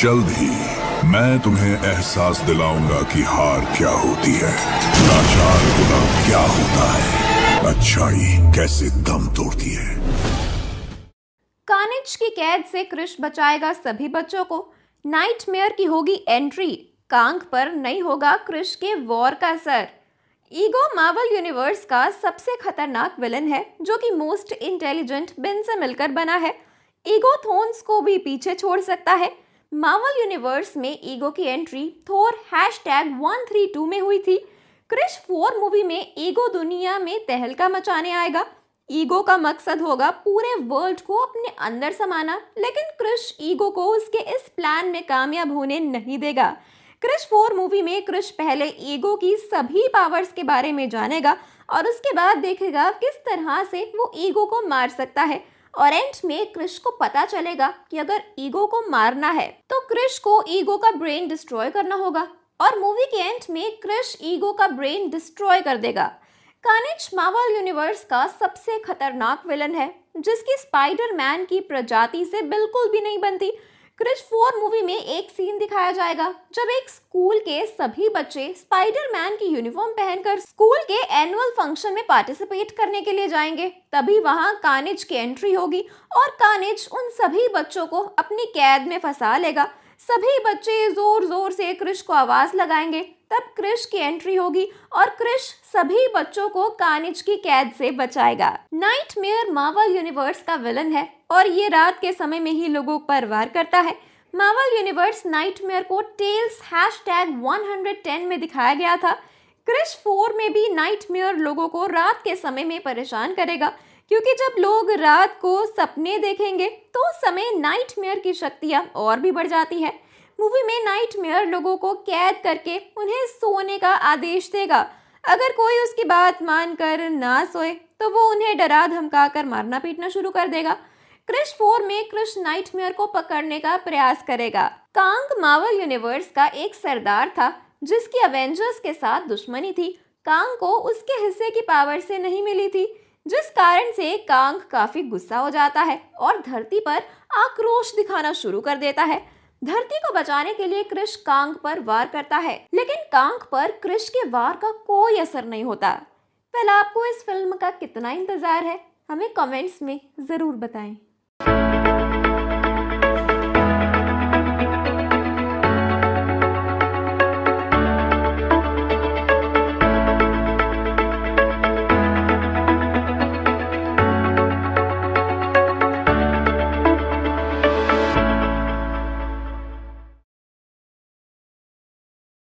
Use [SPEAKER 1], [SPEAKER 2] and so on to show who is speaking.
[SPEAKER 1] जल्द ही मैं तुम्हें एहसास दिलाऊंगा कि हार क्या होती है लाचार होना क्या होता है अच्छाई कैसे दम तोड़ती है कानिज की कैद से क्रिश बचाएगा सभी बच्चों को नाइटमेयर की होगी एंट्री कांग पर नहीं होगा क्रिश के वॉर का असर ईगो मार्वल यूनिवर्स का सबसे खतरनाक विलन है जो कि मोस्ट इंटेलिजेंट बिन से मिलकर बना है ईगो थोन्स को भी पीछे छोड़ सकता है मार्वल यूनिवर्स में ईगो की entry Thor hashtag one three two में हुई थी क्रिश फोर मूवी में ईगो दुनिया में तहलका मचाने आएगा ईगो का मकसद होगा पूरे वर्ल्ड को अपने अंदर समाना लेकिन क्रिश ईगो को उसके इस प्लान में कामयाब होने नहीं देगा क्रिश फोर मूवी में क्रिश पहले ईगो की सभी पावर्स के बारे में जानेगा और उसके बाद देखेगा किस तरह से वो ईगो को मार सकता है और एंड में क्रिश को पता चलेगा कि अगर ईगो को मारना है तो क्रिश को ईगो का ब्रेन डिस्ट्रॉय करना होगा और मूवी के एंड में क्रिश ईगो का ब्रेन डिस्ट्रॉय कर देगा कानिच मावल यूनिवर्स का सबसे खतरनाक विलन है जिसकी स्पाइडर मैन की प्रजाति से बिल्कुल भी नहीं बनती क्रिश फोर मूवी में एक सीन दिखाया जाएगा जब एक स्कूल के सभी बच्चे स्पाइडरमैन की यूनिफॉर्म पहनकर स्कूल के एनुअल फंक्शन में पार्टिसिपेट करने के लिए जाएंगे तभी वहां कानिज की एंट्री होगी और कानिज उन सभी बच्चों को अपनी कैद में फंसा लेगा सभी बच्चे ज़ोर ज़ोर से क्रिश को आवाज़ लगाएंगे तब क्रिश की एंट्री होगी और क्रिश सभी बच्चों को कानिज की कैद से बचाएगा नाइट मेयर मावल यूनिवर्स का विलन है और ये रात के समय में ही लोगों पर वार करता है मावल यूनिवर्स नाइट मेयर को टेल्स हैश टैग वन में दिखाया गया था क्रिश फोर में भी नाइट मेयर लोगों को रात के समय में परेशान करेगा क्योंकि जब लोग रात को सपने देखेंगे तो उस समय नाइट मेयर की शक्तियाँ और भी बढ़ जाती है मूवी में नाइट मेयर लोगों को कैद करके उन्हें सोने का आदेश देगा अगर कोई उसकी बात मानकर ना सोए तो वो उन्हें डरा धमका कर मारना पीटना शुरू कर देगा क्रिश फोर में क्रिश नाइटमेयर को पकड़ने का प्रयास करेगा कांग मावल यूनिवर्स का एक सरदार था जिसकी अवेंजर्स के साथ दुश्मनी थी कांग को उसके हिस्से की पावर से नहीं मिली थी जिस कारण से कांग काफी गुस्सा हो जाता है और धरती पर आक्रोश दिखाना शुरू कर देता है धरती को बचाने के लिए क्रिश कांग पर वार करता है लेकिन कांग पर क्रिश के वार का कोई असर नहीं होता पहले आपको इस फिल्म का कितना इंतजार है हमें कमेंट्स में ज़रूर बताएं